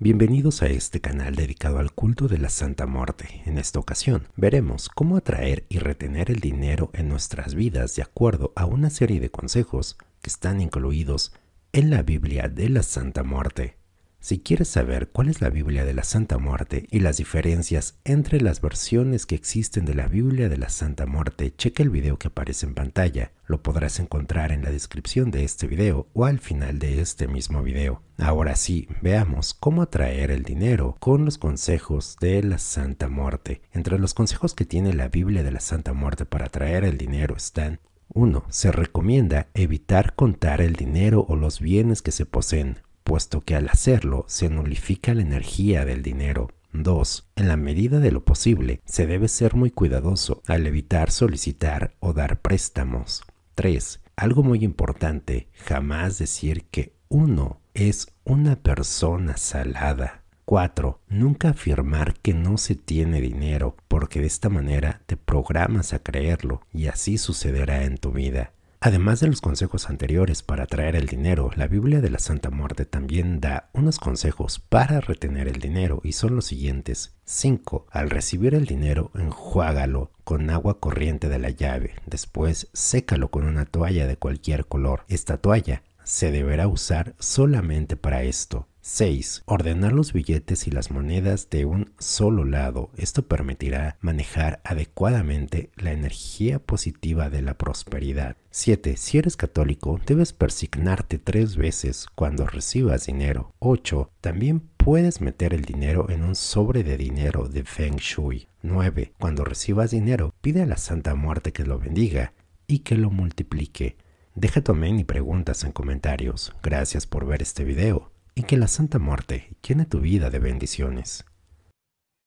Bienvenidos a este canal dedicado al culto de la Santa Muerte. En esta ocasión veremos cómo atraer y retener el dinero en nuestras vidas de acuerdo a una serie de consejos que están incluidos en la Biblia de la Santa Muerte. Si quieres saber cuál es la Biblia de la Santa Muerte y las diferencias entre las versiones que existen de la Biblia de la Santa Muerte, cheque el video que aparece en pantalla. Lo podrás encontrar en la descripción de este video o al final de este mismo video. Ahora sí, veamos cómo atraer el dinero con los consejos de la Santa Muerte. Entre los consejos que tiene la Biblia de la Santa Muerte para atraer el dinero están 1. Se recomienda evitar contar el dinero o los bienes que se poseen puesto que al hacerlo se nulifica la energía del dinero. 2. En la medida de lo posible, se debe ser muy cuidadoso al evitar solicitar o dar préstamos. 3. Algo muy importante, jamás decir que uno es una persona salada. 4. Nunca afirmar que no se tiene dinero, porque de esta manera te programas a creerlo y así sucederá en tu vida. Además de los consejos anteriores para atraer el dinero, la Biblia de la Santa Muerte también da unos consejos para retener el dinero y son los siguientes. 5. Al recibir el dinero, enjuágalo con agua corriente de la llave. Después, sécalo con una toalla de cualquier color. Esta toalla se deberá usar solamente para esto. 6. Ordenar los billetes y las monedas de un solo lado. Esto permitirá manejar adecuadamente la energía positiva de la prosperidad. 7. Si eres católico, debes persignarte tres veces cuando recibas dinero. 8. También puedes meter el dinero en un sobre de dinero de Feng Shui. 9. Cuando recibas dinero, pide a la Santa Muerte que lo bendiga y que lo multiplique. Deja tu amén preguntas en comentarios. Gracias por ver este video y que la Santa Muerte llene tu vida de bendiciones.